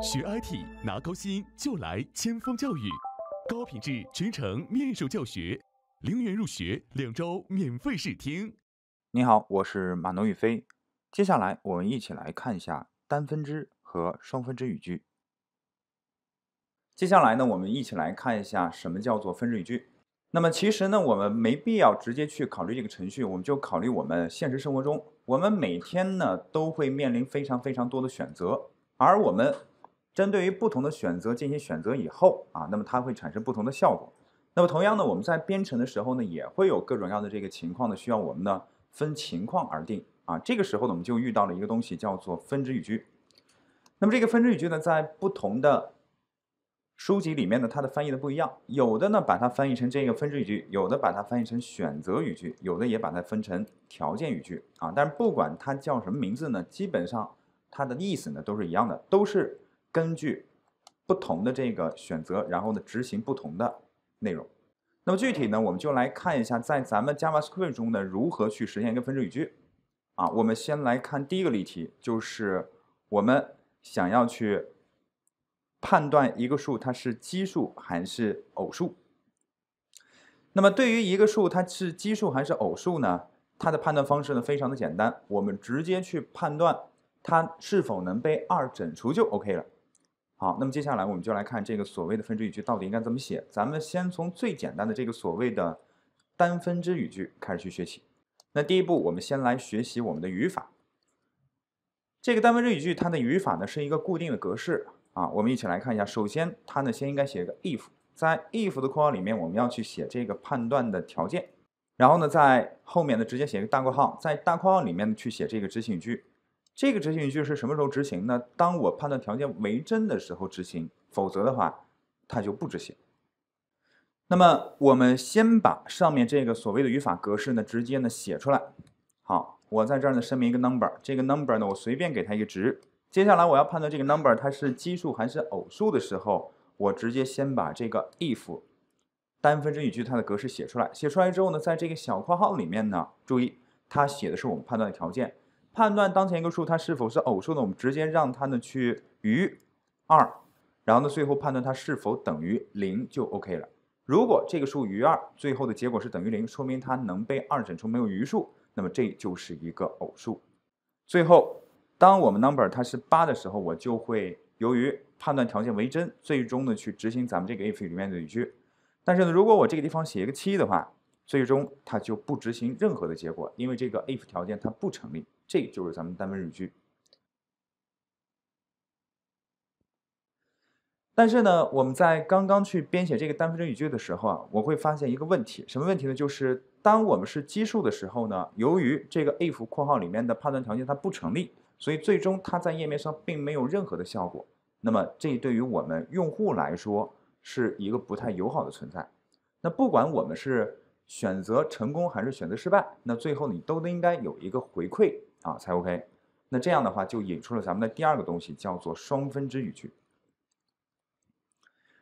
学 IT 拿高薪就来千锋教育，高品质全程面授教学，零元入学，两周免费试听。你好，我是马农宇飞。接下来我们一起来看一下单分支和双分支语句。接下来呢，我们一起来看一下什么叫做分支语句。那么其实呢，我们没必要直接去考虑这个程序，我们就考虑我们现实生活中，我们每天呢都会面临非常非常多的选择，而我们。针对于不同的选择进行选择以后啊，那么它会产生不同的效果。那么同样呢，我们在编程的时候呢，也会有各种各样的这个情况呢，需要我们呢分情况而定啊。这个时候呢，我们就遇到了一个东西，叫做分支语句。那么这个分支语句呢，在不同的书籍里面呢，它的翻译的不一样，有的呢把它翻译成这个分支语句，有的把它翻译成选择语句，有的也把它分成条件语句啊。但是不管它叫什么名字呢，基本上它的意思呢都是一样的，都是。根据不同的这个选择，然后呢执行不同的内容。那么具体呢，我们就来看一下，在咱们 Java Script 中呢，如何去实现一个分支语句。啊，我们先来看第一个例题，就是我们想要去判断一个数它是奇数还是偶数。那么对于一个数它是奇数还是偶数呢？它的判断方式呢非常的简单，我们直接去判断它是否能被二整除就 OK 了。好，那么接下来我们就来看这个所谓的分支语句到底应该怎么写。咱们先从最简单的这个所谓的单分支语句开始去学习。那第一步，我们先来学习我们的语法。这个单分支语句它的语法呢是一个固定的格式啊。我们一起来看一下，首先它呢先应该写一个 if，在 if 的括号里面我们要去写这个判断的条件，然后呢在后面呢直接写一个大括号，在大括号里面呢去写这个执行句。这个执行语句是什么时候执行？呢？当我判断条件为真的时候执行，否则的话它就不执行。那么我们先把上面这个所谓的语法格式呢，直接呢写出来。好，我在这儿呢声明一个 number，这个 number 呢我随便给它一个值。接下来我要判断这个 number 它是奇数还是偶数的时候，我直接先把这个 if 单分支语句它的格式写出来。写出来之后呢，在这个小括号里面呢，注意它写的是我们判断的条件。判断当前一个数它是否是偶数呢？我们直接让它呢去余二，然后呢最后判断它是否等于零就 OK 了。如果这个数余二，最后的结果是等于零，说明它能被二整除，没有余数，那么这就是一个偶数。最后，当我们 number 它是八的时候，我就会由于判断条件为真，最终呢去执行咱们这个 if 里面的语句。但是呢，如果我这个地方写一个七的话，最终它就不执行任何的结果，因为这个 if 条件它不成立，这就是咱们单分语句。但是呢，我们在刚刚去编写这个单分支语句的时候啊，我会发现一个问题，什么问题呢？就是当我们是奇数的时候呢，由于这个 if 括号里面的判断条件它不成立，所以最终它在页面上并没有任何的效果。那么这对于我们用户来说是一个不太友好的存在。那不管我们是选择成功还是选择失败，那最后你都应该有一个回馈啊，才 OK。那这样的话就引出了咱们的第二个东西，叫做双分支语句。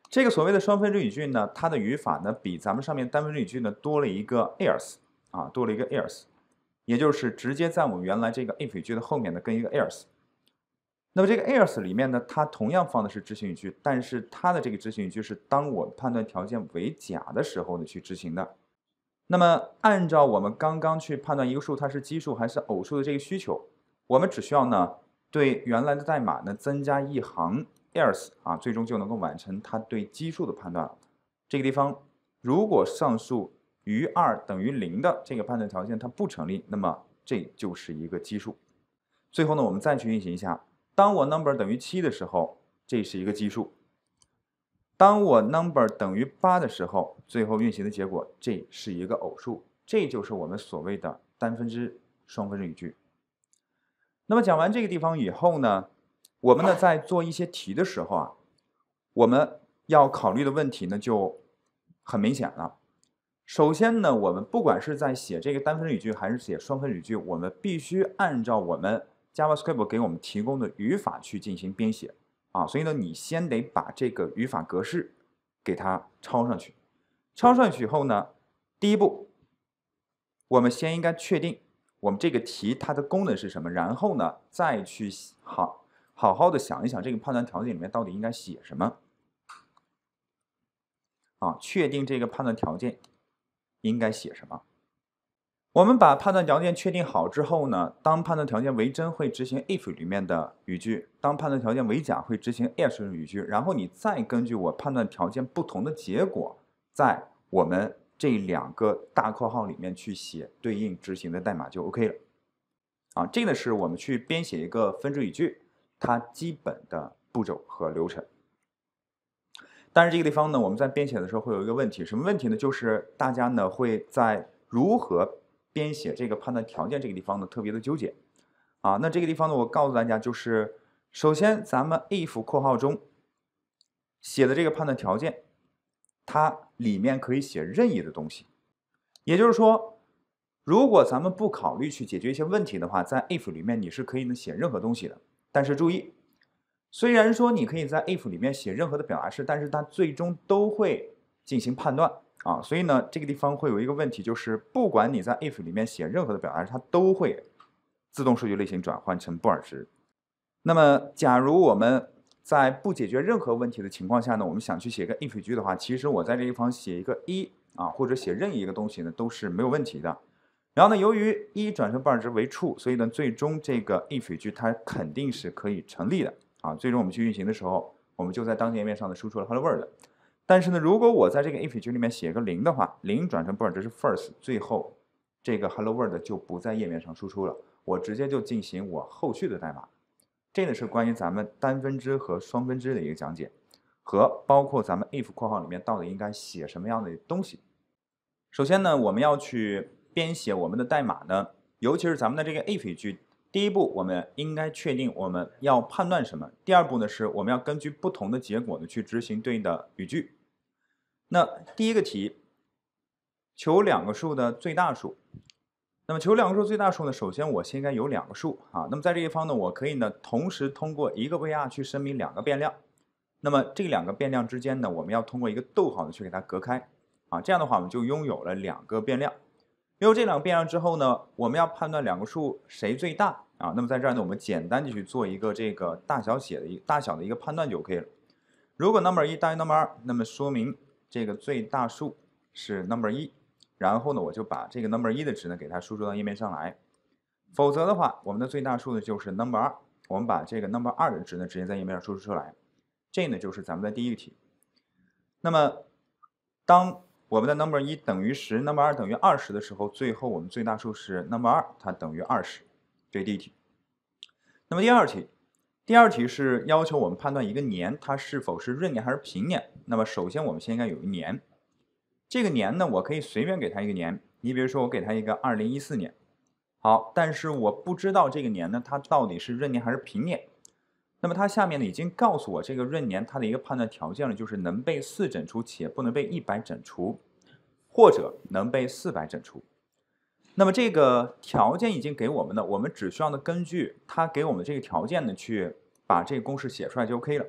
这个所谓的双分支语句呢，它的语法呢比咱们上面单分支语句呢多了一个 else 啊，多了一个 else，也就是直接在我们原来这个 if 语句的后面呢跟一个 else。那么这个 else 里面呢，它同样放的是执行语句，但是它的这个执行语句是当我判断条件为假的时候呢去执行的。那么，按照我们刚刚去判断一个数它是奇数还是偶数的这个需求，我们只需要呢对原来的代码呢增加一行 else 啊，最终就能够完成它对奇数的判断这个地方，如果上述余二等于零的这个判断条件它不成立，那么这就是一个奇数。最后呢，我们再去运行一下，当我 number 等于七的时候，这是一个奇数。当我 number 等于八的时候，最后运行的结果这是一个偶数，这就是我们所谓的单分支双分支语句。那么讲完这个地方以后呢，我们呢在做一些题的时候啊，我们要考虑的问题呢就很明显了。首先呢，我们不管是在写这个单分支语句还是写双分支语句，我们必须按照我们 Java Script 给我们提供的语法去进行编写。啊，所以呢，你先得把这个语法格式给它抄上去，抄上去以后呢，第一步，我们先应该确定我们这个题它的功能是什么，然后呢，再去好好好的想一想这个判断条件里面到底应该写什么，啊，确定这个判断条件应该写什么。我们把判断条件确定好之后呢，当判断条件为真，会执行 if 里面的语句；当判断条件为假，会执行 else 语句。然后你再根据我判断条件不同的结果，在我们这两个大括号里面去写对应执行的代码就 OK 了。啊，这个是我们去编写一个分支语句，它基本的步骤和流程。但是这个地方呢，我们在编写的时候会有一个问题，什么问题呢？就是大家呢会在如何编写这个判断条件这个地方呢特别的纠结，啊，那这个地方呢我告诉大家就是，首先咱们 if 括号中写的这个判断条件，它里面可以写任意的东西，也就是说，如果咱们不考虑去解决一些问题的话，在 if 里面你是可以呢写任何东西的。但是注意，虽然说你可以在 if 里面写任何的表达式，但是它最终都会进行判断。啊，所以呢，这个地方会有一个问题，就是不管你在 if 里面写任何的表达式，它都会自动数据类型转换成布尔值。那么，假如我们在不解决任何问题的情况下呢，我们想去写个 if 语句的话，其实我在这地方写一个一啊，或者写任意一个东西呢，都是没有问题的。然后呢，由于一转成布尔值为处，所以呢，最终这个 if 语句它肯定是可以成立的啊。最终我们去运行的时候，我们就在当前页面上呢输出了 hello world。但是呢，如果我在这个 if 语句里面写个零的话，零转成布尔值是 f i r s t 最后这个 hello world 就不在页面上输出了。我直接就进行我后续的代码。这个是关于咱们单分支和双分支的一个讲解，和包括咱们 if 括号里面到底应该写什么样的东西。首先呢，我们要去编写我们的代码呢，尤其是咱们的这个 if 语句。第一步，我们应该确定我们要判断什么；第二步呢，是我们要根据不同的结果呢去执行对应的语句。那第一个题，求两个数的最大数。那么求两个数最大数呢？首先，我先应该有两个数啊。那么在这一方呢，我可以呢，同时通过一个 v r 去声明两个变量。那么这两个变量之间呢，我们要通过一个逗号呢去给它隔开啊。这样的话，我们就拥有了两个变量。拥有这两个变量之后呢，我们要判断两个数谁最大啊。那么在这儿呢，我们简单的去做一个这个大小写的一大小的一个判断就可以了。如果 number 一大于 number 二，那么说明这个最大数是 number 一，然后呢，我就把这个 number 一的值呢给它输出到页面上来。否则的话，我们的最大数呢就是 number 二，我们把这个 number 二的值呢直接在页面上输出出来。这呢就是咱们的第一个题。那么，当我们的 number 一等于十，number 二等于二十的时候，最后我们最大数是 number 二，它等于二十。这第一题。那么第二题。第二题是要求我们判断一个年，它是否是闰年还是平年。那么首先，我们先应该有一年，这个年呢，我可以随便给它一个年。你比如说，我给它一个2014年，好，但是我不知道这个年呢，它到底是闰年还是平年。那么它下面呢已经告诉我这个闰年它的一个判断条件了，就是能被四整除且不能被一百整除，或者能被四百整除。那么这个条件已经给我们了，我们只需要呢根据它给我们这个条件呢去把这个公式写出来就 OK 了。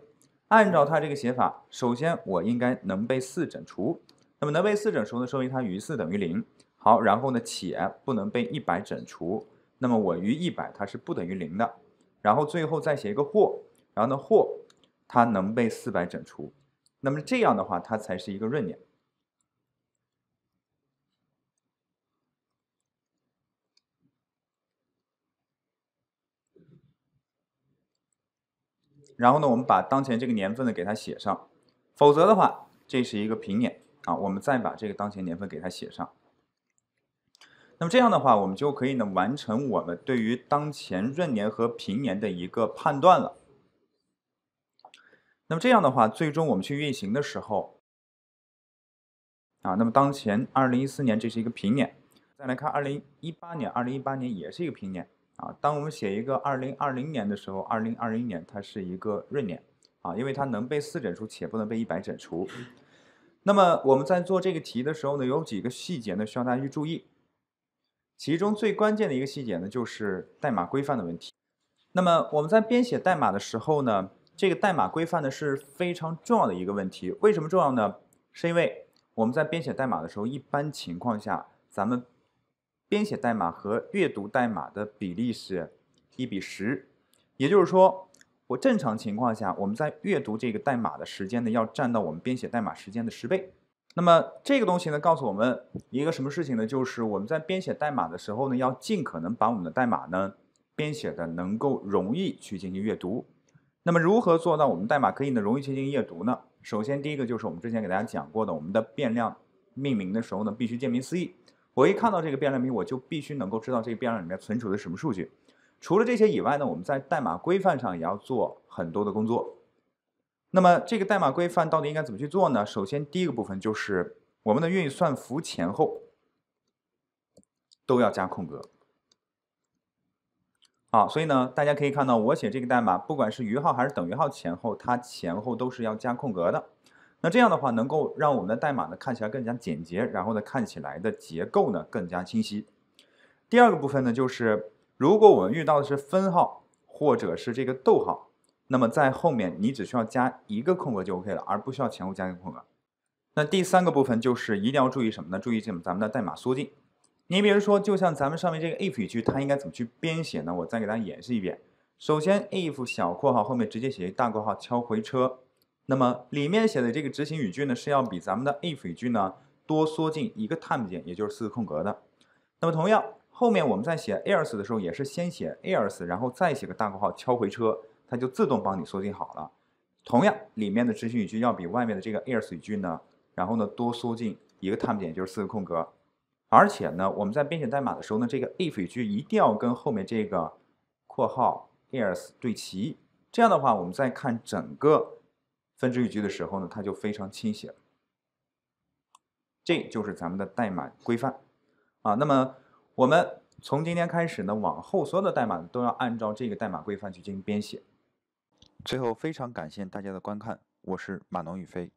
按照它这个写法，首先我应该能被四整除，那么能被四整除呢，说明它余四等于零。好，然后呢且不能被一百整除，那么我余一百它是不等于零的。然后最后再写一个或，然后呢或它能被四百整除，那么这样的话它才是一个闰年。然后呢，我们把当前这个年份呢给它写上，否则的话，这是一个平年啊。我们再把这个当前年份给它写上。那么这样的话，我们就可以呢完成我们对于当前闰年和平年的一个判断了。那么这样的话，最终我们去运行的时候，啊，那么当前二零一四年这是一个平年，再来看二零一八年，二零一八年也是一个平年。啊，当我们写一个二零二零年的时候，二零二零年它是一个闰年啊，因为它能被四整除且不能被一百整除。那么我们在做这个题的时候呢，有几个细节呢需要大家去注意。其中最关键的一个细节呢就是代码规范的问题。那么我们在编写代码的时候呢，这个代码规范呢是非常重要的一个问题。为什么重要呢？是因为我们在编写代码的时候，一般情况下咱们。编写代码和阅读代码的比例是，一比十，也就是说，我正常情况下，我们在阅读这个代码的时间呢，要占到我们编写代码时间的十倍。那么这个东西呢，告诉我们一个什么事情呢？就是我们在编写代码的时候呢，要尽可能把我们的代码呢，编写的能够容易去进行阅读。那么如何做到我们代码可以呢，容易去进行阅读呢？首先第一个就是我们之前给大家讲过的，我们的变量命名的时候呢，必须见名思义。我一看到这个变量名，我就必须能够知道这个变量里面存储的什么数据。除了这些以外呢，我们在代码规范上也要做很多的工作。那么这个代码规范到底应该怎么去做呢？首先，第一个部分就是我们的运算符前后都要加空格。啊，所以呢，大家可以看到，我写这个代码，不管是余号还是等于号前后，它前后都是要加空格的。那这样的话，能够让我们的代码呢看起来更加简洁，然后呢看起来的结构呢更加清晰。第二个部分呢，就是如果我们遇到的是分号或者是这个逗号，那么在后面你只需要加一个空格就 OK 了，而不需要前后加一个空格。那第三个部分就是一定要注意什么呢？注意这们咱们的代码缩进。你比如说，就像咱们上面这个 if 语句，它应该怎么去编写呢？我再给大家演示一遍。首先，if 小括号后面直接写一大括号，敲回车。那么里面写的这个执行语句呢，是要比咱们的 if 语句呢多缩进一个 t i m e 点，也就是四个空格的。那么同样，后面我们在写 else 的时候，也是先写 else，然后再写个大括号，敲回车，它就自动帮你缩进好了。同样，里面的执行语句要比外面的这个 else 语句呢，然后呢多缩进一个 t i m e 点，也就是四个空格。而且呢，我们在编写代码的时候呢，这个 if 语句一定要跟后面这个括号 else 对齐。这样的话，我们再看整个。分支语句的时候呢，它就非常清晰了。这就是咱们的代码规范啊。那么我们从今天开始呢，往后所有的代码都要按照这个代码规范去进行编写。最后，非常感谢大家的观看，我是码农宇飞。